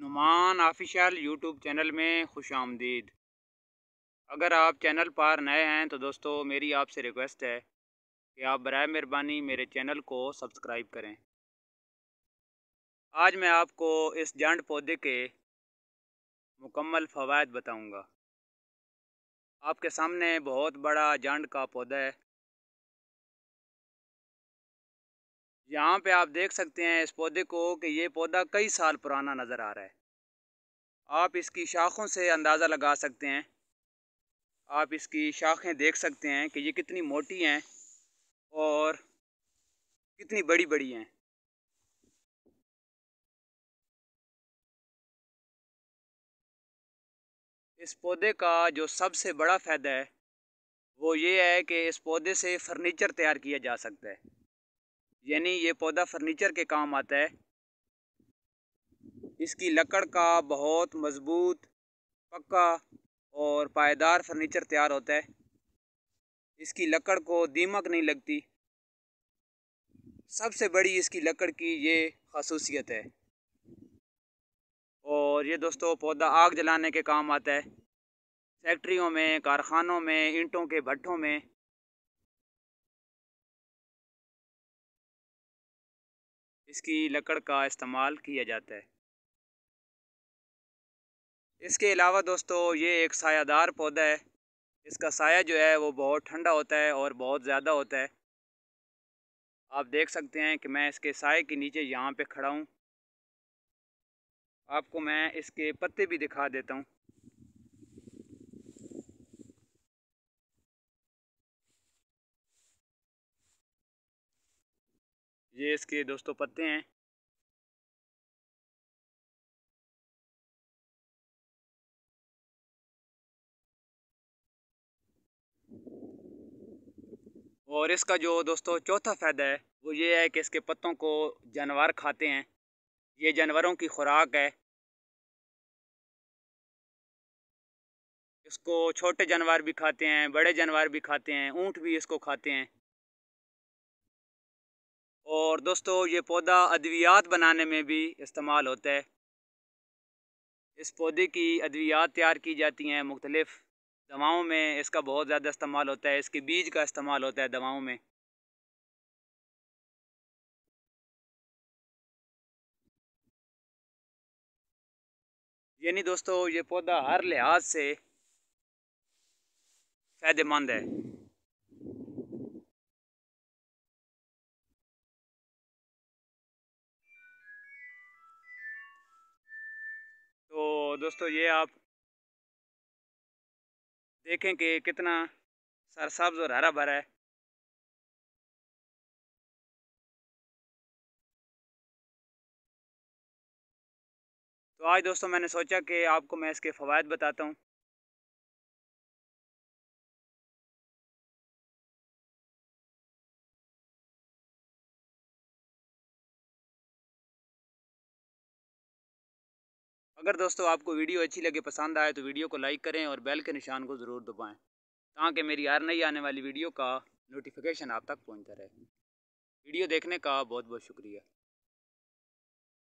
Numan official YouTube channel में खुश आमदीद अगर आप चैनल पर नए हैं तो दोस्तों मेरी आपसे रिक्वेस्ट है कि आप बर मेहरबानी मेरे चैनल को सब्सक्राइब करें आज मैं आपको इस जंड पौधे के मुकम्मल फ़वाद बताऊंगा आपके सामने बहुत बड़ा जंड का पौधा है यहाँ पे आप देख सकते हैं इस पौधे को कि ये पौधा कई साल पुराना नज़र आ रहा है आप इसकी शाखों से अंदाज़ा लगा सकते हैं आप इसकी शाखें देख सकते हैं कि ये कितनी मोटी हैं और कितनी बड़ी बड़ी हैं इस पौधे का जो सबसे बड़ा फ़ायदा है वो ये है कि इस पौधे से फ़र्नीचर तैयार किया जा सकता है यानी ये पौधा फर्नीचर के काम आता है इसकी लकड़ का बहुत मज़बूत पक्का और पायदार फर्नीचर तैयार होता है इसकी लकड़ को दीमक नहीं लगती सबसे बड़ी इसकी लकड़ की ये खसूसियत है और ये दोस्तों पौधा आग जलाने के काम आता है फैक्ट्रियों में कारखानों में ईंटों के भट्ठों में इसकी लकड़ का इस्तेमाल किया जाता है इसके अलावा दोस्तों ये एक सायादार पौधा है इसका साया जो है वो बहुत ठंडा होता है और बहुत ज़्यादा होता है आप देख सकते हैं कि मैं इसके साय के नीचे यहाँ पे खड़ा हूँ आपको मैं इसके पत्ते भी दिखा देता हूँ ये इसके दोस्तों पत्ते हैं और इसका जो दोस्तों चौथा फ़ायदा है वो ये है कि इसके पत्तों को जानवर खाते हैं ये जानवरों की खुराक है इसको छोटे जानवर भी खाते हैं बड़े जानवर भी खाते हैं ऊँट भी इसको खाते हैं और दोस्तों ये पौधा अद्वियात बनाने में भी इस्तेमाल होता है इस पौधे की अद्वियात तैयार की जाती हैं मुख्तलिफ़ दवाओं में इसका बहुत ज़्यादा इस्तेमाल होता है इसके बीज का इस्तेमाल होता है दवाओं में यानी दोस्तों ये पौधा हर लिहाज से फ़ायदेमंद है दोस्तों ये आप देखें कि कितना सरसब्ज और हरा भरा है तो आज दोस्तों मैंने सोचा कि आपको मैं इसके फ़वाद बताता हूँ अगर दोस्तों आपको वीडियो अच्छी लगे पसंद आए तो वीडियो को लाइक करें और बेल के निशान को ज़रूर दबाएँ ताकि मेरी हर नई आने वाली वीडियो का नोटिफिकेशन आप तक पहुँचता रहे वीडियो देखने का बहुत बहुत शुक्रिया